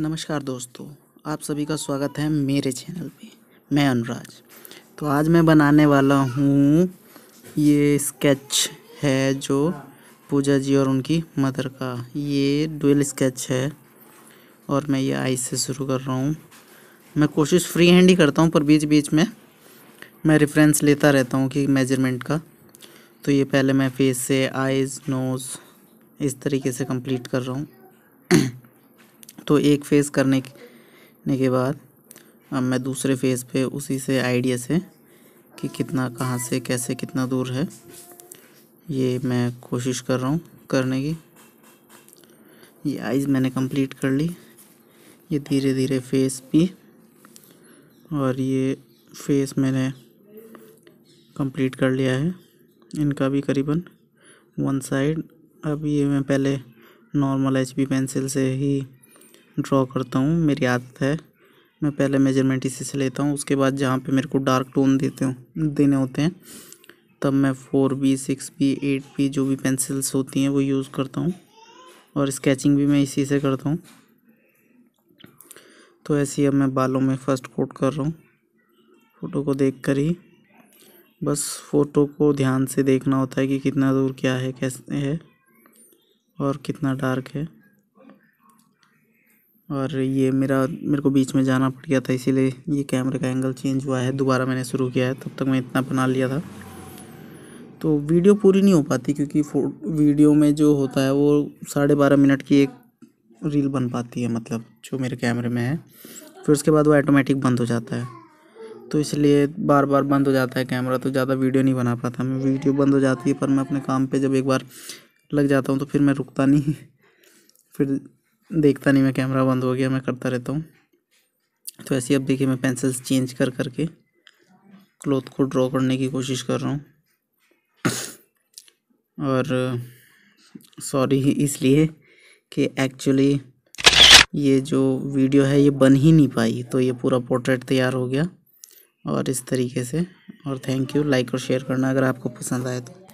नमस्कार दोस्तों आप सभी का स्वागत है मेरे चैनल पे मैं अनुराज तो आज मैं बनाने वाला हूँ ये स्केच है जो पूजा जी और उनकी मदर का ये डुअल स्केच है और मैं ये आई से शुरू कर रहा हूँ मैं कोशिश फ्री हैंड ही करता हूँ पर बीच बीच में मैं रेफरेंस लेता रहता हूँ कि मेजरमेंट का तो ये पहले मैं फेस से आइज़ नोज़ इस तरीके से कंप्लीट कर रहा हूँ तो एक फेस करने के बाद अब मैं दूसरे फेस पे उसी से आइडिया से कि कितना कहाँ से कैसे कितना दूर है ये मैं कोशिश कर रहा हूँ करने की ये आइज मैंने कंप्लीट कर ली ये धीरे धीरे फेस भी और ये फेस मैंने कंप्लीट कर लिया है इनका भी करीबन वन साइड अब ये मैं पहले नॉर्मल एच पेंसिल से ही ड्रॉ करता हूँ मेरी आदत है मैं पहले मेजरमेंट इसी से लेता हूँ उसके बाद जहाँ पे मेरे को डार्क टोन देते हो देने होते हैं तब मैं four B six B eight B जो भी पेंसिल्स होती हैं वो यूज़ करता हूँ और स्केचिंग भी मैं इसी से करता हूँ तो ऐसे ही अब मैं बालों में फर्स्ट कोट कर रहा हूँ फ़ोटो को देख कर ही बस फ़ोटो को ध्यान से देखना होता है कि कितना दूर क्या है कैसे है और कितना डार्क है और ये मेरा मेरे को बीच में जाना पड़ गया था इसीलिए ये कैमरे का एंगल चेंज हुआ है दोबारा मैंने शुरू किया है तब तक मैं इतना बना लिया था तो वीडियो पूरी नहीं हो पाती क्योंकि वीडियो में जो होता है वो साढ़े बारह मिनट की एक रील बन पाती है मतलब जो मेरे कैमरे में है फिर उसके बाद वो ऑटोमेटिक बंद हो जाता है तो इसलिए बार बार बंद हो जाता है कैमरा तो ज़्यादा वीडियो नहीं बना पाता मैं वीडियो बंद हो जाती है पर मैं अपने काम पर जब एक बार लग जाता हूँ तो फिर मैं रुकता नहीं फिर देखता नहीं मैं कैमरा बंद हो गया मैं करता रहता हूँ तो ऐसे अब देखिए मैं पेंसिल्स चेंज कर करके क्लोथ को ड्रॉ करने की कोशिश कर रहा हूँ और सॉरी इसलिए कि एक्चुअली ये जो वीडियो है ये बन ही नहीं पाई तो ये पूरा पोर्ट्रेट तैयार हो गया और इस तरीके से और थैंक यू लाइक और शेयर करना अगर आपको पसंद आए तो